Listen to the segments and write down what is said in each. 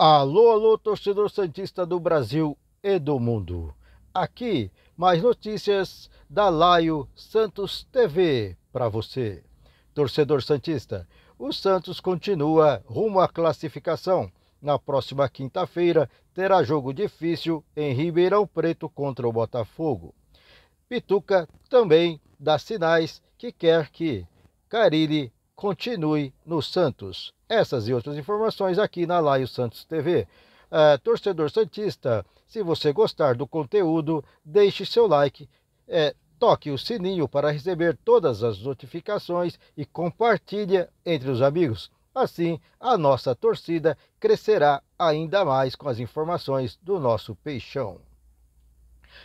Alô, alô, torcedor Santista do Brasil e do mundo. Aqui, mais notícias da Laio Santos TV para você. Torcedor Santista, o Santos continua rumo à classificação. Na próxima quinta-feira, terá jogo difícil em Ribeirão Preto contra o Botafogo. Pituca também dá sinais que quer que Carilli continue no Santos. Essas e outras informações aqui na Laio Santos TV. Uh, é, torcedor Santista, se você gostar do conteúdo, deixe seu like, é, toque o sininho para receber todas as notificações e compartilhe entre os amigos. Assim, a nossa torcida crescerá ainda mais com as informações do nosso peixão.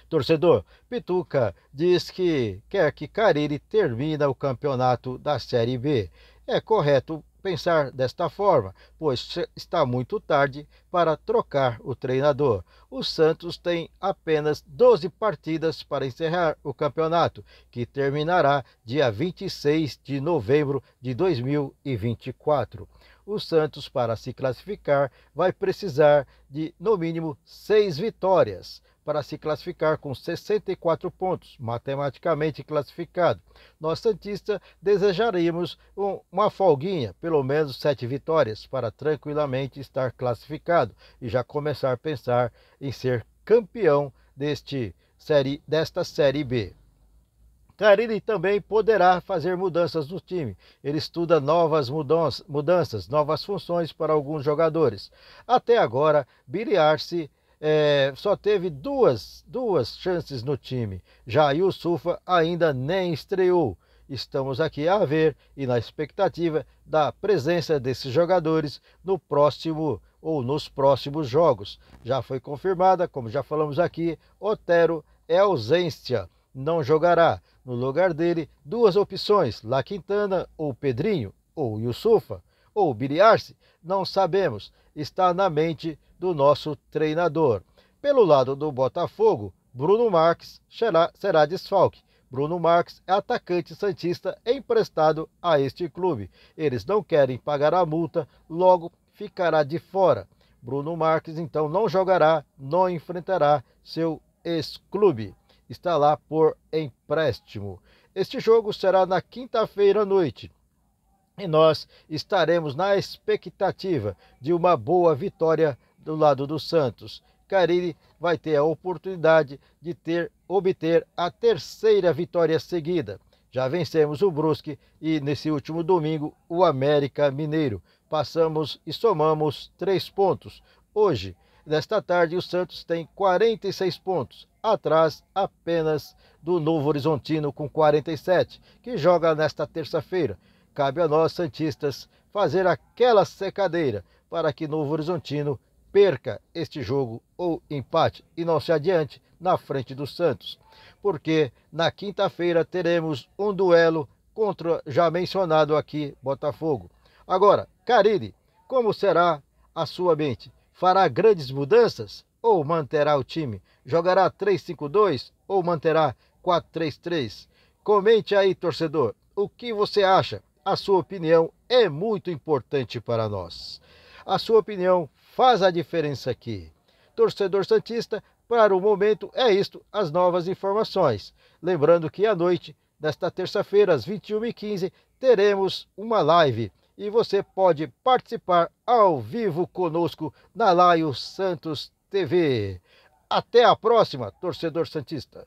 Torcedor, Pituca diz que quer que Cariri termine o campeonato da Série B. É correto pensar desta forma, pois está muito tarde para trocar o treinador. O Santos tem apenas 12 partidas para encerrar o campeonato, que terminará dia 26 de novembro de 2024. O Santos, para se classificar, vai precisar de, no mínimo, seis vitórias para se classificar com 64 pontos, matematicamente classificado. Nós Santista desejaríamos um, uma folguinha, pelo menos sete vitórias, para tranquilamente estar classificado e já começar a pensar em ser campeão deste série, desta Série B. Carilli também poderá fazer mudanças no time. Ele estuda novas mudanças, novas funções para alguns jogadores. Até agora, Billy Arce é, só teve duas, duas chances no time. Jair Sufa ainda nem estreou. Estamos aqui a ver e na expectativa da presença desses jogadores no próximo ou nos próximos jogos. Já foi confirmada, como já falamos aqui, Otero é ausência, não jogará. No lugar dele, duas opções, La Quintana ou Pedrinho ou Yusufa ou biliar-se, não sabemos, está na mente do nosso treinador. Pelo lado do Botafogo, Bruno Marques será, será desfalque. Bruno Marques é atacante santista emprestado a este clube. Eles não querem pagar a multa, logo ficará de fora. Bruno Marques então não jogará, não enfrentará seu ex-clube. Está lá por empréstimo. Este jogo será na quinta-feira à noite e nós estaremos na expectativa de uma boa vitória do lado do Santos. Carille vai ter a oportunidade de ter obter a terceira vitória seguida. Já vencemos o Brusque e nesse último domingo o América Mineiro. Passamos e somamos três pontos. Hoje, nesta tarde, o Santos tem 46 pontos, atrás apenas do Novo Horizontino com 47, que joga nesta terça-feira cabe a nós, Santistas, fazer aquela secadeira para que Novo Horizontino perca este jogo ou empate e não se adiante na frente do Santos. Porque na quinta-feira teremos um duelo contra já mencionado aqui Botafogo. Agora, Carille, como será a sua mente? Fará grandes mudanças ou manterá o time? Jogará 3-5-2 ou manterá 4-3-3? Comente aí, torcedor, o que você acha? A sua opinião é muito importante para nós. A sua opinião faz a diferença aqui. Torcedor Santista, para o momento é isto, as novas informações. Lembrando que à noite, nesta terça-feira, às 21h15, teremos uma live e você pode participar ao vivo conosco na Laio Santos TV. Até a próxima, torcedor Santista!